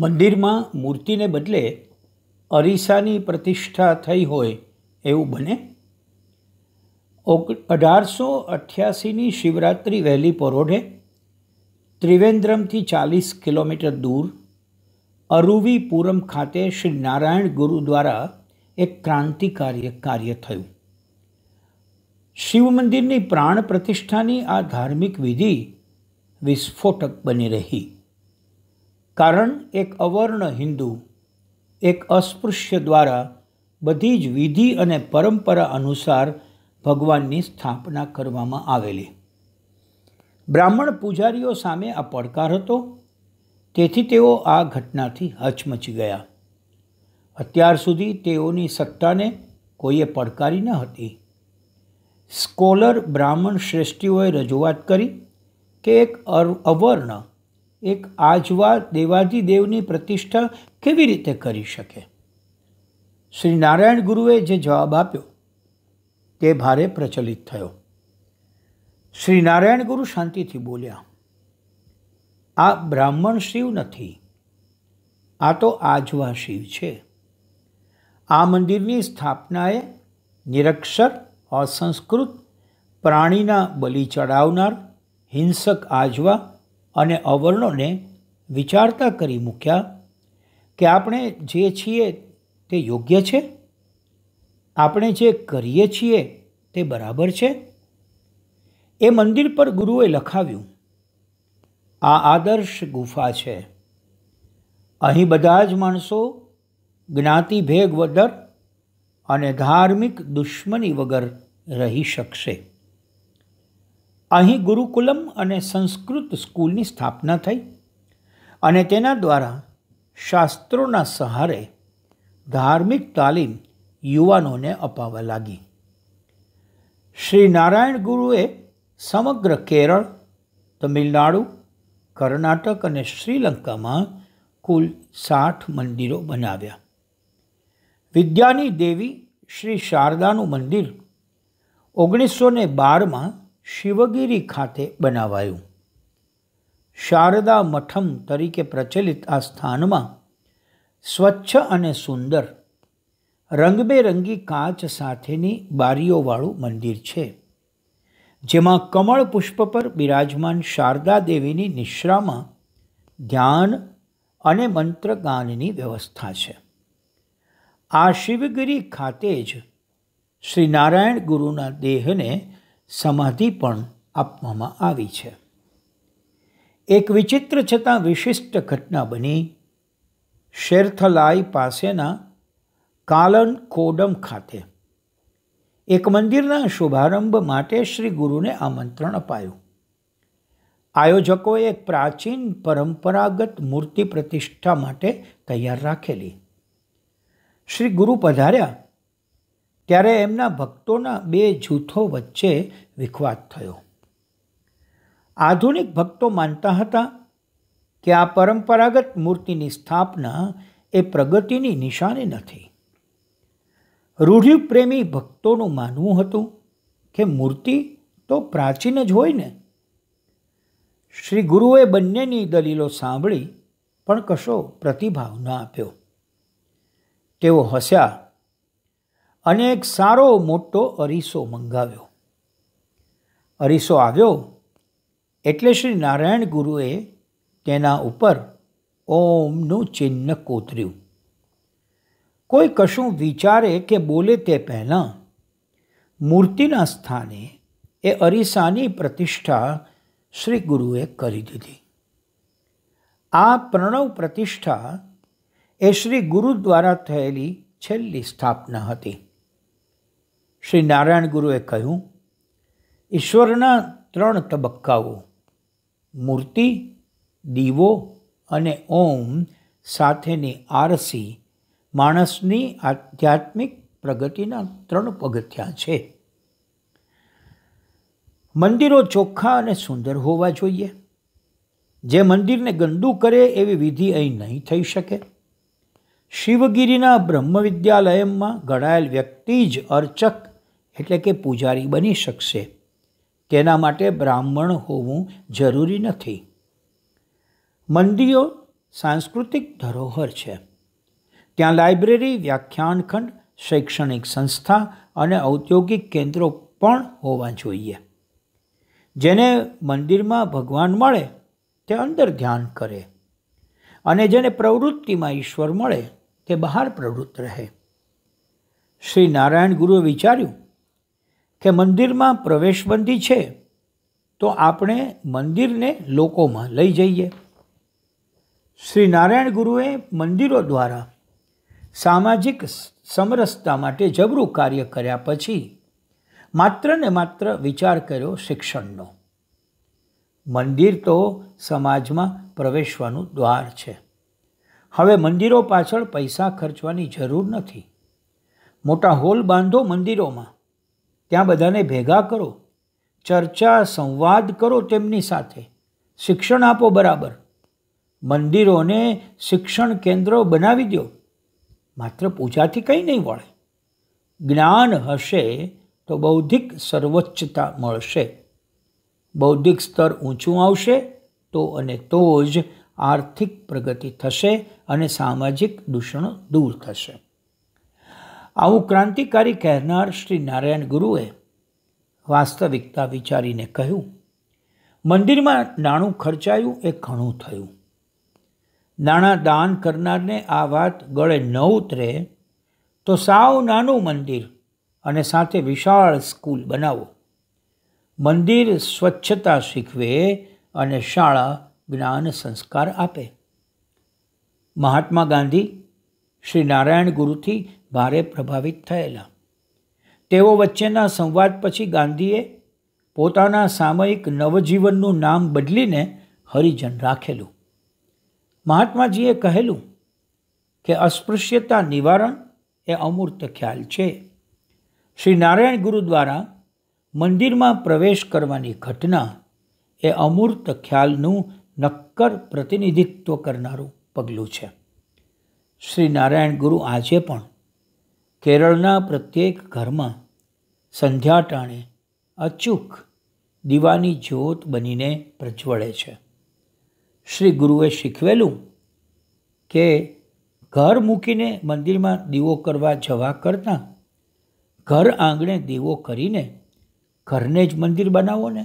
મંદિરમાં મૂર્તિને બદલે અરીસાની પ્રતિષ્ઠા થઈ હોય એવું બને અઢારસો અઠ્યાસીની શિવરાત્રિ વહેલી પરોઢે ત્રિવેન્દ્રમથી ચાલીસ કિલોમીટર દૂર અરુવીપુરમ ખાતે શ્રી નારાયણ ગુરુ દ્વારા એક ક્રાંતિકાર્ય કાર્ય થયું શિવ મંદિરની પ્રાણ પ્રતિષ્ઠાની આ ધાર્મિક વિધિ વિસ્ફોટક બની રહી કારણ એક અવર્ણ હિન્દુ એક અસ્પૃશ્ય દ્વારા બધી જ વિધિ અને પરંપરા અનુસાર ભગવાનની સ્થાપના કરવામાં આવેલી બ્રાહ્મણ પૂજારીઓ સામે આ પડકાર હતો તેથી તેઓ આ ઘટનાથી હચમચી ગયા અત્યાર સુધી તેઓની સત્તાને કોઈએ પડકારી ન હતી સ્કોલર બ્રાહ્મણ શ્રેષ્ઠીઓએ રજૂઆત કરી કે એક અવર્ણ એક આજવા દેવાજી દેવની પ્રતિષ્ઠા કેવી રીતે કરી શકે શ્રી નારાયણ ગુરુએ જે જવાબ આપ્યો તે ભારે પ્રચલિત થયો શ્રી નારાયણ ગુરુ શાંતિથી બોલ્યા આ બ્રાહ્મણ શિવ નથી આ તો આજવા શિવ છે આ મંદિરની સ્થાપનાએ નિરક્ષર અસંસ્કૃત પ્રાણીના બલી ચડાવનાર હિંસક આજવા અને અવર્ણોને વિચારતા કરી મૂક્યા કે આપણે જે છીએ તે યોગ્ય છે આપણે જે કરીએ છીએ તે બરાબર છે એ મંદિર પર ગુરુએ લખાવ્યું આ આદર્શ ગુફા છે અહીં બધા જ માણસો જ્ઞાતિભેગ વગર અને ધાર્મિક દુશ્મની વગર રહી શકશે અહીં ગુરુકુલમ અને સંસ્કૃત સ્કૂલની સ્થાપના થઈ અને તેના દ્વારા શાસ્ત્રોના સહારે ધાર્મિક તાલીમ યુવાનોને અપાવવા લાગી શ્રી નારાયણ ગુરુએ સમગ્ર કેરળ તમિલનાડુ કર્ણાટક અને શ્રીલંકામાં કુલ સાઠ મંદિરો બનાવ્યા વિદ્યાની દેવી શ્રી શારદાનું મંદિર ઓગણીસો ને બારમાં શિવગીરી ખાતે બનાવાયું શારદા મઠમ તરીકે પ્રચલિત આ સ્થાનમાં સ્વચ્છ અને સુંદર રંગબેરંગી કાચ સાથેની બારીઓવાળું મંદિર છે જેમાં કમળ પુષ્પ પર બિરાજમાન શારદા દેવીની નિશ્રામાં ધ્યાન અને મંત્રગાનની વ્યવસ્થા છે આ શિવગીરી ખાતે જ શ્રી નારાયણ ગુરુના દેહને સમાધિ પણ આપવામાં આવી છે એક વિચિત્ર છતાં વિશિષ્ટ ઘટના બની શેરથલાઈ પાસેના કાલન કોડમ ખાતે એક મંદિરના શુભારંભ માટે શ્રી ગુરુને આમંત્રણ અપાયું આયોજકોએ એક પ્રાચીન પરંપરાગત મૂર્તિ પ્રતિષ્ઠા માટે તૈયાર રાખેલી શ્રી ગુરુ પધાર્યા ત્યારે એમના ભક્તોના બે જૂથો વચ્ચે વિખવાદ થયો આધુનિક ભક્તો માનતા હતા કે આ પરંપરાગત મૂર્તિની સ્થાપના એ પ્રગતિની નિશાની નથી રૂઢિપ્રેમી ભક્તોનું માનવું હતું કે મૂર્તિ તો પ્રાચીન જ હોય ને શ્રી ગુરુએ બંનેની દલીલો સાંભળી પણ કશો પ્રતિભાવ ન આપ્યો તેઓ હસ્યા અને એક સારો મોટો અરીસો મંગાવ્યો અરીસો આવ્યો એટલે શ્રી નારાયણ ગુરુએ તેના ઉપર ઓમનું ચિહ્ન કોતર્યું કોઈ કશું વિચારે કે બોલે તે પહેલાં મૂર્તિના સ્થાને એ અરીસાની પ્રતિષ્ઠા શ્રી ગુરુએ કરી દીધી આ પ્રણવ પ્રતિષ્ઠા એ શ્રી ગુરુ દ્વારા થયેલી છેલ્લી સ્થાપના હતી શ્રી નારાયણ ગુરુએ કહ્યું ઈશ્વરના ત્રણ તબક્કાઓ મૂર્તિ દીવો અને ઓમ સાથેની આરસી માણસની આધ્યાત્મિક પ્રગતિના ત્રણ પગથિયાં છે મંદિરો ચોખ્ખા અને સુંદર હોવા જોઈએ જે મંદિરને ગંદુ કરે એવી વિધિ અહીં નહીં થઈ શકે શિવગીરીના બ્રહ્મ વિદ્યાલયમાં ઘડાયેલ વ્યક્તિ જ અર્ચક એટલે કે પૂજારી બની શકશે તેના માટે બ્રાહ્મણ હોવું જરૂરી નથી મંદિરો સાંસ્કૃતિક ધરોહર છે ત્યાં લાઇબ્રેરી વ્યાખ્યાનખંડ શૈક્ષણિક સંસ્થા અને ઔદ્યોગિક કેન્દ્રો પણ હોવા જોઈએ જેને મંદિરમાં ભગવાન મળે તે અંદર ધ્યાન કરે અને જેને પ્રવૃત્તિમાં ઈશ્વર મળે તે બહાર પ્રવૃત્ત રહે શ્રી નારાયણ ગુરુએ વિચાર્યું કે મંદિરમાં પ્રવેશબંધી છે તો આપણે મંદિરને લોકોમાં લઈ જઈએ શ્રી નારાયણ ગુરુએ મંદિરો દ્વારા સામાજિક સમરસતા માટે જબરું કાર્ય કર્યા પછી માત્ર ને માત્ર વિચાર કર્યો શિક્ષણનો મંદિર તો સમાજમાં પ્રવેશવાનું દ્વાર છે હવે મંદિરો પાછળ પૈસા ખર્ચવાની જરૂર નથી મોટા હોલ બાંધો મંદિરોમાં ત્યાં બધાને ભેગા કરો ચર્ચા સંવાદ કરો તેમની સાથે શિક્ષણ આપો બરાબર મંદિરોને શિક્ષણ કેન્દ્રો બનાવી દો માત્ર પૂજાથી કંઈ નહીં વળે જ્ઞાન હશે તો બૌદ્ધિક સર્વોચ્ચતા મળશે બૌદ્ધિક સ્તર ઊંચું આવશે તો અને તો જ આર્થિક પ્રગતિ થશે અને સામાજિક દૂષણો દૂર થશે આવું ક્રાંતિકારી કહેનાર શ્રી નારાયણ ગુરુએ વાસ્તવિકતા વિચારીને કહ્યું મંદિરમાં નાણું ખર્ચાયું એ ઘણું થયું નાણાં દાન કરનારને આ વાત ગળે ન ઉતરે તો સાવ નાનું મંદિર અને સાથે વિશાળ સ્કૂલ બનાવો મંદિર સ્વચ્છતા શીખવે અને શાળા જ્ઞાન સંસ્કાર આપે મહાત્મા ગાંધી શ્રી નારાયણ ગુરુથી ભારે પ્રભાવિત થયેલા તેઓ વચ્ચેના સંવાદ પછી ગાંધીએ પોતાના સામયિક નવજીવનનું નામ બદલીને હરિજન રાખેલું મહાત્માજીએ કહેલું કે અસ્પૃશ્યતા નિવારણ એ અમૂર્ત ખ્યાલ છે શ્રી નારાયણ ગુરુ દ્વારા મંદિરમાં પ્રવેશ કરવાની ઘટના એ અમૂર્ત ખ્યાલનું નક્કર પ્રતિનિધિત્વ કરનારું પગલું છે શ્રી નારાયણ ગુરુ આજે પણ કેરળના પ્રત્યેક ઘરમાં સંધ્યા ટાણે અચૂક દીવાની જ્યોત બનીને પ્રજ્વળે છે શ્રી ગુરુએ શીખવેલું કે ઘર મૂકીને મંદિરમાં દીવો કરવા જવા કરતાં ઘર આંગણે દીવો કરીને ઘરને જ મંદિર બનાવો ને